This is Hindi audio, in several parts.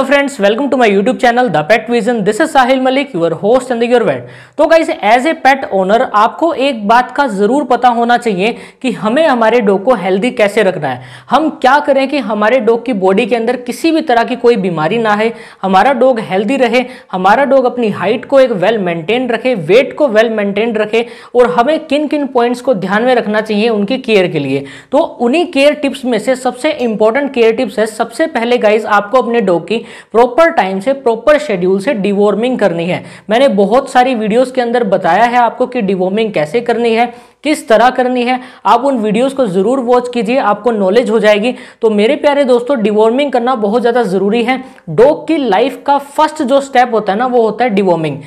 तो friends welcome to my YouTube channel the pet vision this is Sahil Malik your host and your vet तो guys as a pet owner आपको एक बात का जरूर पता होना चाहिए कि हमें हमारे डॉग को हेल्दी कैसे रखना है हम क्या करें कि हमारे डॉग की बॉडी के अंदर किसी भी तरह की कोई बीमारी ना है हमारा डॉग हेल्दी रहे हमारा डॉग अपनी हाइट को एक वेल मेंटेन रखे वेट को वेल मेंटेन रखे और हमें किन किन पॉइंट्स को ध्यान में रखना चाहिए उनकी केयर के लिए तो उन्हीं केयर टिप्स में से सबसे इंपॉर्टेंट केयर टिप्स है सबसे पहले गाइज आपको अपने डॉग की प्रॉपर टाइम से प्रॉपर शेड्यूल से डिवॉर्मिंग करनी है मैंने बहुत सारी वीडियोस के अंदर बताया है आपको कि डिवॉर्मिंग कैसे करनी है किस तरह करनी है आप उन वीडियोस को ज़रूर वॉच कीजिए आपको नॉलेज हो जाएगी तो मेरे प्यारे दोस्तों डिवॉर्मिंग करना बहुत ज़्यादा ज़रूरी है डॉग की लाइफ का फर्स्ट जो स्टेप होता है ना वो होता है डिवॉर्मिंग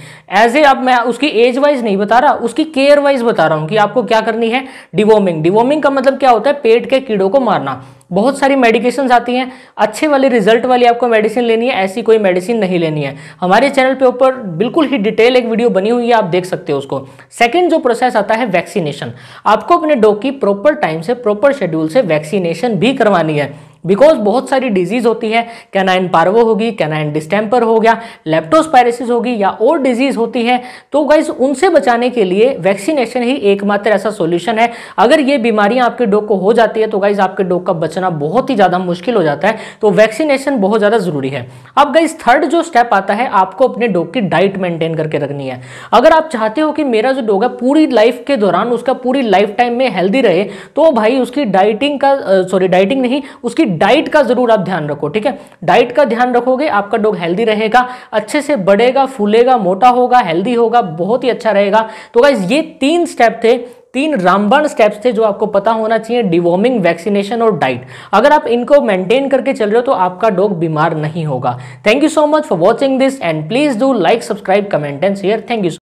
एज ए अब मैं उसकी एज वाइज नहीं बता रहा उसकी केयर वाइज बता रहा हूँ कि आपको क्या करनी है डिवॉर्मिंग डिवॉर्मिंग का मतलब क्या होता है पेट के कीड़ों को मारना बहुत सारी मेडिकेशन आती हैं अच्छे वाले रिजल्ट वाली आपको मेडिसिन लेनी है ऐसी कोई मेडिसिन नहीं लेनी है हमारे चैनल पे ऊपर बिल्कुल ही डिटेल एक वीडियो बनी हुई है आप देख सकते हो उसको सेकंड जो प्रोसेस आता है वैक्सीनेशन वैक्सीनेशन आपको अपने डॉग की प्रॉपर टाइम से प्रॉपर शेड्यूल से वैक्सीनेशन भी करवानी है बिकॉज बहुत सारी डिजीज होती है कैनाइन पार्वो होगी कैनाइन डिस्टेम्पर हो गया लेप्टोस्पायरेसिस होगी या और डिजीज होती है तो गाइज उनसे बचाने के लिए वैक्सीनेशन ही एकमात्र ऐसा सोल्यूशन है अगर ये बीमारियां आपके डॉग को हो जाती है तो गाइज आपके डॉग का बचना बहुत ही ज़्यादा मुश्किल हो जाता है तो वैक्सीनेशन बहुत ज़्यादा ज़रूरी है अब गाइज थर्ड जो स्टेप आता है आपको अपने डॉग की डाइट मेंटेन करके रखनी है अगर आप चाहते हो कि मेरा जो डॉग है पूरी लाइफ के दौरान उसका पूरी लाइफ टाइम में हेल्दी रहे तो भाई उसकी डाइटिंग का सॉरी डाइटिंग नहीं उसकी डाइट का जरूर आप ध्यान रखो ठीक है डाइट का ध्यान रखोगे आपका डॉग हेल्दी रहेगा अच्छे से बढ़ेगा फूलेगा मोटा होगा हेल्दी होगा बहुत ही अच्छा रहेगा तो गाइज ये तीन स्टेप थे तीन रामबाण स्टेप्स थे जो आपको पता होना चाहिए डिवॉर्मिंग वैक्सीनेशन और डाइट अगर आप इनको मेंटेन करके चल रहे हो तो आपका डॉग बीमार नहीं होगा thank you so much for watching this and please do like subscribe comment and share thank you